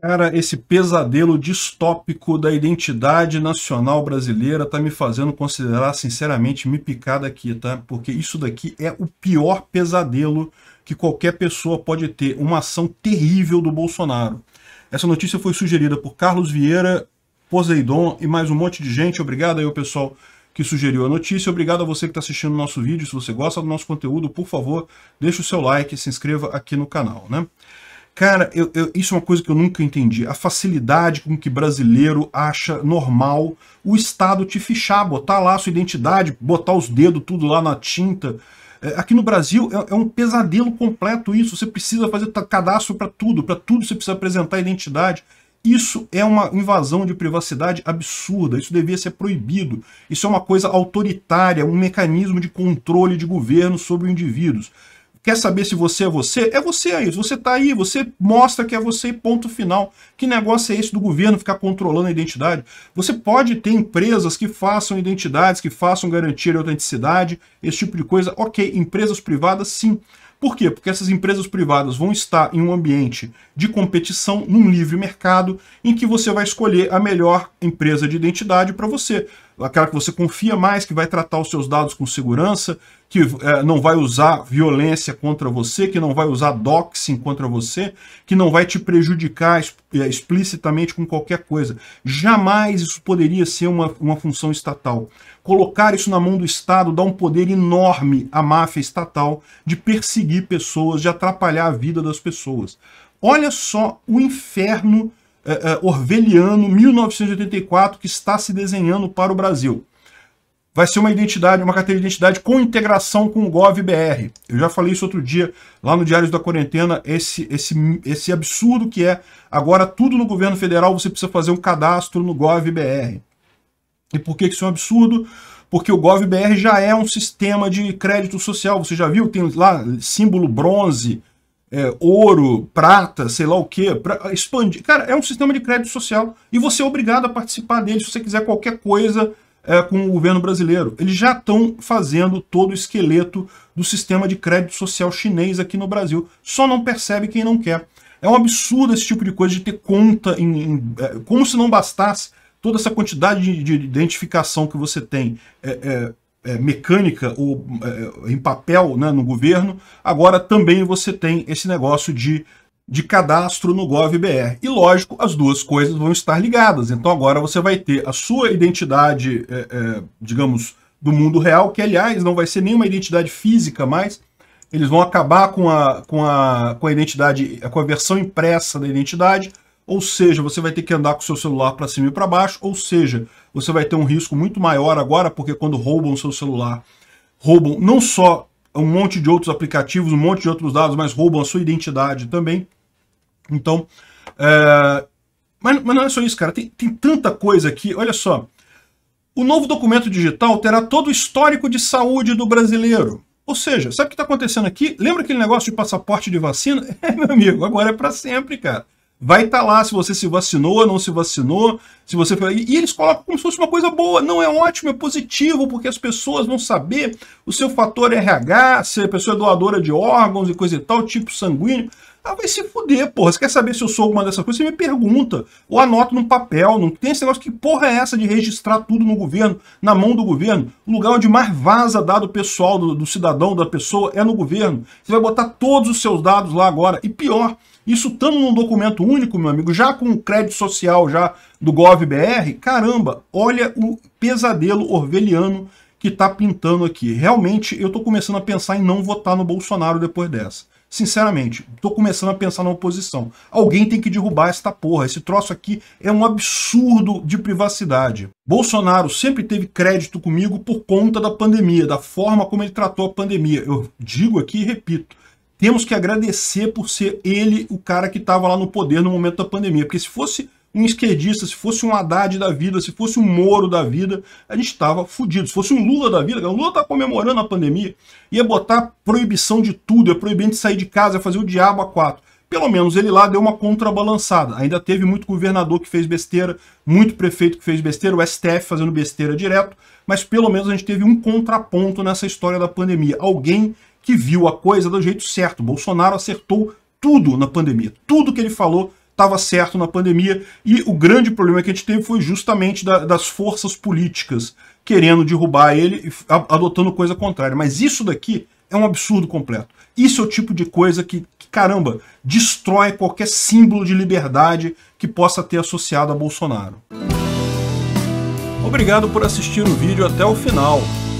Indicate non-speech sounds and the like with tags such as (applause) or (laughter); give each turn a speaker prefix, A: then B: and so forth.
A: Cara, esse pesadelo distópico da identidade nacional brasileira tá me fazendo considerar, sinceramente, me picar daqui, tá? Porque isso daqui é o pior pesadelo que qualquer pessoa pode ter. Uma ação terrível do Bolsonaro. Essa notícia foi sugerida por Carlos Vieira, Poseidon e mais um monte de gente. Obrigado aí, o pessoal que sugeriu a notícia. Obrigado a você que está assistindo o nosso vídeo. Se você gosta do nosso conteúdo, por favor, deixe o seu like e se inscreva aqui no canal, né? Cara, eu, eu, isso é uma coisa que eu nunca entendi. A facilidade com que brasileiro acha normal o Estado te fichar, botar lá a sua identidade, botar os dedos tudo lá na tinta. É, aqui no Brasil é, é, um pesadelo completo isso. Você precisa fazer cadastro para tudo, para tudo você precisa apresentar a identidade. Isso é uma invasão de privacidade absurda, isso devia ser proibido. Isso é uma coisa autoritária, um mecanismo de controle de governo sobre indivíduos quer saber se você é você? É você, aí. Você tá aí, você mostra que é você ponto final. Que negócio é esse do governo ficar controlando a identidade? Você pode ter empresas que façam identidades, que façam garantia de autenticidade, esse tipo de coisa. Ok, empresas privadas, sim. Por quê? Porque essas empresas privadas vão estar em um ambiente de competição, num livre mercado, em que você vai escolher a melhor empresa de identidade para você aquela que você confia mais, que vai tratar os seus dados com segurança, que é, não vai usar violência contra você, que não vai usar doxing contra você, que não vai te prejudicar é, explicitamente com qualquer coisa. Jamais isso poderia ser uma, uma função estatal. Colocar isso na mão do Estado dá um poder enorme à máfia estatal de perseguir pessoas, de atrapalhar a vida das pessoas. Olha só o inferno uh, orveliano 1984 que está se desenhando para o Brasil. Vai ser uma identidade, uma carteira de identidade com integração com o GovBR. Eu já falei isso outro dia lá no Diários da Quarentena, esse, esse, esse absurdo que é agora tudo no governo federal você precisa fazer um cadastro no GovBR. E por que isso é um absurdo? Porque o GovBR já é um sistema de crédito social. Você já viu? Tem lá símbolo bronze, é, ouro, prata, sei lá o que, para expandir. Cara, é um sistema de crédito social e você é obrigado a participar dele se você quiser qualquer coisa é, com o governo brasileiro. Eles já estão fazendo todo o esqueleto do sistema de crédito social chinês aqui no Brasil. Só não percebe quem não quer. É um absurdo esse tipo de coisa de ter conta, em, em é, como se não bastasse toda essa quantidade de, de identificação que você tem é, é é, mecânica ou é, em papel né, no governo, agora também você tem esse negócio de, de cadastro no GovBR. E lógico, as duas coisas vão estar ligadas. Então agora você vai ter a sua identidade, é, é, digamos, do mundo real, que aliás não vai ser nenhuma identidade física mais. Eles vão acabar com a, com a, com a identidade, com a versão impressa da identidade ou seja, você vai ter que andar com o seu celular para cima e para baixo, ou seja, você vai ter um risco muito maior agora, porque quando roubam o seu celular, roubam não só um monte de outros aplicativos, um monte de outros dados, mas roubam a sua identidade também. Então, é... mas, mas, não é só isso, cara, tem, tem tanta coisa aqui, olha só. O novo documento digital terá todo o histórico de saúde do brasileiro. Ou seja, sabe o que está acontecendo aqui? Lembra aquele negócio de passaporte de vacina? (laughs) É, meu amigo, agora é para sempre, cara. Vai estar tá lá se você se vacinou não se vacinou, se você foi e eles colocam como se fosse uma coisa boa. Não é ótimo, é positivo, porque as pessoas vão saber o seu fator RH, se a pessoa é doadora de órgãos e coisa e tal, tipo sanguíneo. Ah, vai se fuder, porra. Você quer saber se eu sou alguma dessas coisas? Você me pergunta. Ou anota num papel. Não tem esse negócio que porra é essa de registrar tudo no governo, na mão do governo. O lugar onde mais vaza dado pessoal do, do cidadão, da pessoa, é no governo. Você vai botar todos os seus dados lá agora. E pior, isso estando num documento único, meu amigo, já com o crédito social já do GovBR, caramba, olha o pesadelo orveliano que está pintando aqui. Realmente, eu estou começando a pensar em não votar no Bolsonaro depois dessa. Sinceramente, estou começando a pensar na oposição. Alguém tem que derrubar esta porra. Esse troço aqui é um absurdo de privacidade. Bolsonaro sempre teve crédito comigo por conta da pandemia, da forma como ele tratou a pandemia. Eu digo aqui e repito, temos que agradecer por ser ele o cara que estava lá no poder no momento da pandemia. Porque se fosse um esquerdista, se fosse um Haddad da vida, se fosse um Moro da vida, a gente estava fudido. Se fosse um Lula da vida, o Lula está comemorando a pandemia, ia botar proibição de tudo, ia é proibindo de sair de casa, ia é fazer o diabo a quatro. Pelo menos ele lá deu uma contrabalançada. Ainda teve muito governador que fez besteira, muito prefeito que fez besteira, o STF fazendo besteira direto, mas pelo menos a gente teve um contraponto nessa história da pandemia. Alguém que viu a coisa do jeito certo. Bolsonaro acertou tudo na pandemia. Tudo que ele falou estava certo na pandemia. E o grande problema que a gente teve foi justamente da, das forças políticas querendo derrubar ele, adotando coisa contrária. Mas isso daqui é um absurdo completo. Isso é o tipo de coisa que, que, caramba, destrói qualquer símbolo de liberdade que possa ter associado a Bolsonaro. Obrigado por assistir o vídeo até o final.